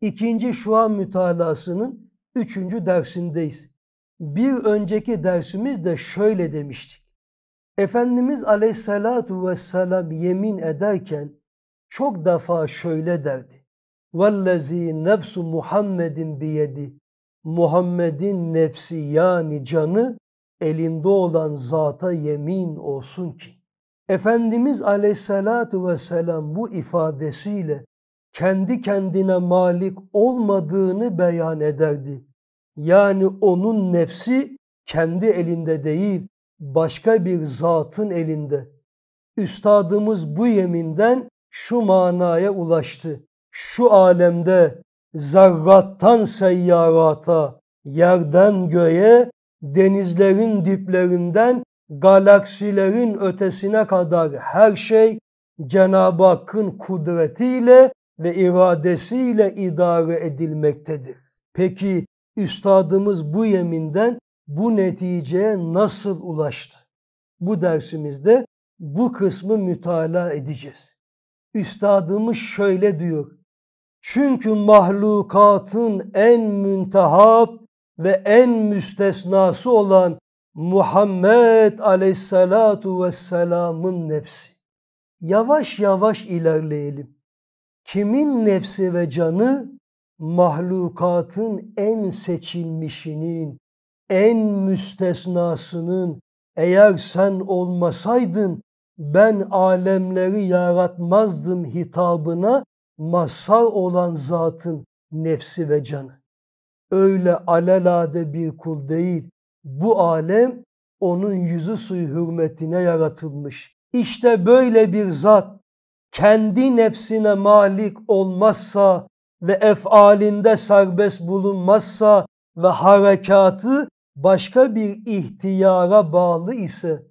ikinci an mütalasının üçüncü dersindeyiz. Bir önceki dersimizde şöyle demiştik. Efendimiz aleyhissalatu vesselam yemin ederken çok defa şöyle derdi. Vellezî nefsu Muhammedin biyedi. Muhammed'in nefsi yani canı elinde olan zata yemin olsun ki. Efendimiz aleyhissalatu vesselam bu ifadesiyle kendi kendine malik olmadığını beyan ederdi. Yani onun nefsi kendi elinde değil, başka bir zatın elinde. Üstadımız bu yeminden şu manaya ulaştı. Şu alemde zarrattan seyyarata, yerden göğe, denizlerin diplerinden galaksilerin ötesine kadar her şey Cenab-ı Hakk'ın kudretiyle ve iradesiyle idare edilmektedir. Peki üstadımız bu yeminden bu neticeye nasıl ulaştı? Bu dersimizde bu kısmı mütala edeceğiz. Üstadımız şöyle diyor. Çünkü mahlukatın en müntehap ve en müstesnası olan Muhammed aleyhissalatu vesselamın nefsi. Yavaş yavaş ilerleyelim kimin nefsi ve canı mahlukatın en seçilmişinin, en müstesnasının eğer sen olmasaydın ben alemleri yaratmazdım hitabına mazhar olan zatın nefsi ve canı. Öyle alelade bir kul değil. Bu alem onun yüzü suyu hürmetine yaratılmış. İşte böyle bir zat kendi nefsine malik olmazsa ve efalinde serbest bulunmazsa ve harekatı başka bir ihtiyara bağlı ise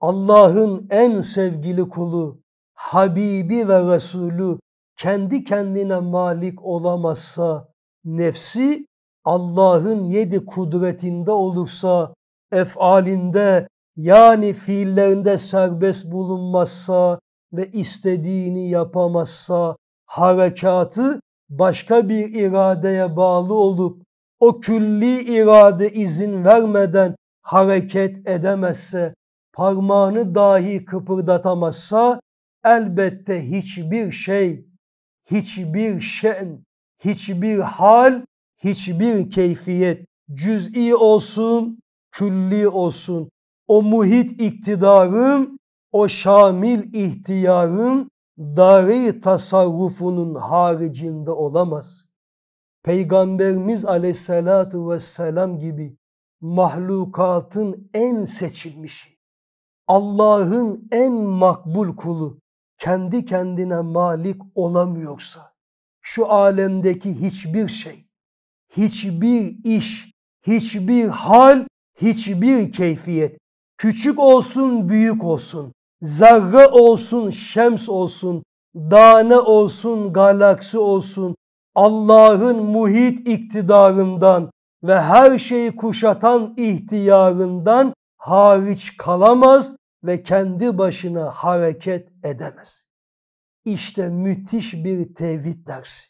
Allah'ın en sevgili kulu, Habibi ve Resulü kendi kendine malik olamazsa, nefsi Allah'ın yedi kudretinde olursa, efalinde yani fiillerinde serbest bulunmazsa, ve istediğini yapamazsa harekatı başka bir iradeye bağlı olup o külli irade izin vermeden hareket edemezse, parmağını dahi kıpırdatamazsa elbette hiçbir şey, hiçbir şen, hiçbir hal, hiçbir keyfiyet cüz'i olsun, külli olsun. O muhit iktidarın o şamil ihtiyarın dare tasarrufunun haricinde olamaz. Peygamberimiz aleyhissalatu vesselam gibi mahlukatın en seçilmişi, Allah'ın en makbul kulu kendi kendine malik olamıyorsa, şu alemdeki hiçbir şey, hiçbir iş, hiçbir hal, hiçbir keyfiyet, küçük olsun büyük olsun, Zerre olsun, şems olsun, dane olsun, galaksi olsun. Allah'ın muhit iktidarından ve her şeyi kuşatan ihtiyarından hariç kalamaz ve kendi başına hareket edemez. İşte müthiş bir tevhid dersi.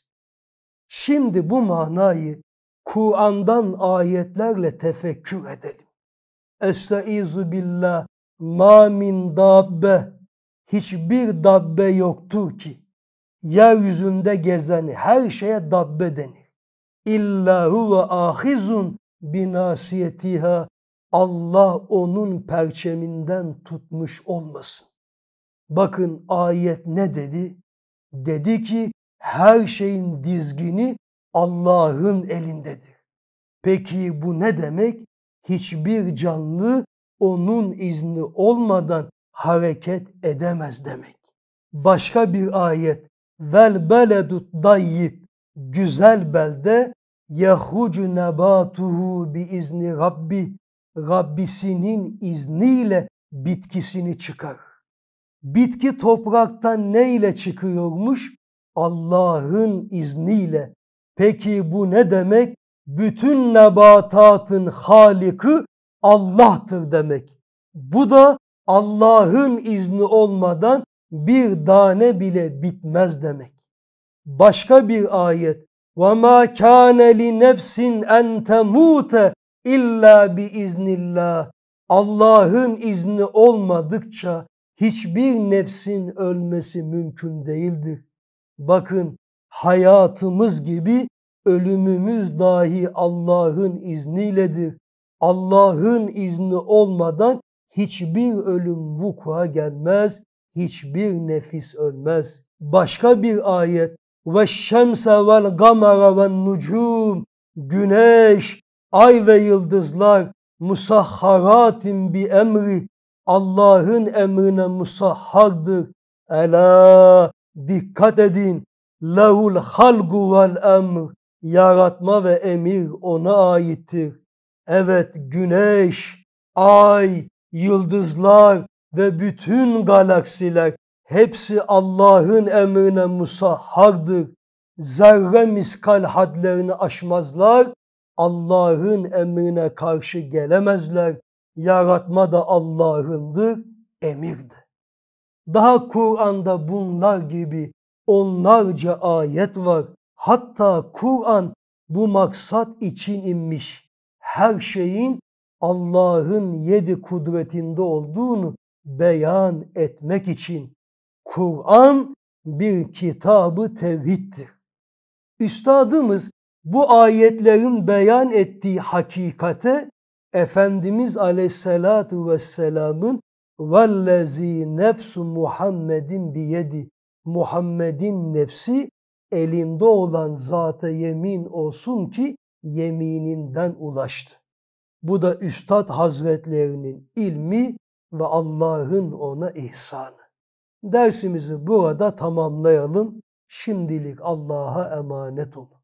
Şimdi bu manayı Kur'an'dan ayetlerle tefekkür edelim. Estaizu billah ma min dabbe hiçbir dabbe yoktur ki yeryüzünde gezeni her şeye dabbe denir. İlla huve ahizun binasiyetiha Allah onun perçeminden tutmuş olmasın. Bakın ayet ne dedi? Dedi ki her şeyin dizgini Allah'ın elindedir. Peki bu ne demek? Hiçbir canlı onun izni olmadan hareket edemez demek. Başka bir ayet vel beledut dayyib güzel belde yahucu nebatuhu bi izni rabbi Rabbisinin izniyle bitkisini çıkar. Bitki topraktan neyle çıkıyormuş? Allah'ın izniyle. Peki bu ne demek? Bütün nebatatın haliki Allah'tır demek. Bu da Allah'ın izni olmadan bir tane bile bitmez demek. Başka bir ayet. وَمَا كَانَ لِنَفْسٍ اَنْ تَمُوتَ اِلَّا بِاِذْنِ Allah'ın izni olmadıkça hiçbir nefsin ölmesi mümkün değildir. Bakın hayatımız gibi ölümümüz dahi Allah'ın izniyledir. Allah'ın izni olmadan hiçbir ölüm vukua gelmez, hiçbir nefis ölmez. Başka bir ayet ve şemsa vel gamara ve nucum güneş, ay ve yıldızlar musahharatin bi emri Allah'ın emrine musahhardır. Ela dikkat edin lehul halgu vel emr yaratma ve emir ona aittir. Evet güneş, ay, yıldızlar ve bütün galaksiler hepsi Allah'ın emrine musahhardır. Zerre miskal hadlerini aşmazlar. Allah'ın emrine karşı gelemezler. Yaratma da Allah'ındır, emirdir. Daha Kur'an'da bunlar gibi onlarca ayet var. Hatta Kur'an bu maksat için inmiş her şeyin Allah'ın yedi kudretinde olduğunu beyan etmek için Kur'an bir kitabı tevhiddir. Üstadımız bu ayetlerin beyan ettiği hakikate Efendimiz Aleyhisselatü Vesselam'ın vellezi nefsu Muhammedin biyedi Muhammed'in nefsi elinde olan zata yemin olsun ki yemininden ulaştı. Bu da Üstad Hazretlerinin ilmi ve Allah'ın ona ihsanı. Dersimizi burada tamamlayalım. Şimdilik Allah'a emanet olun.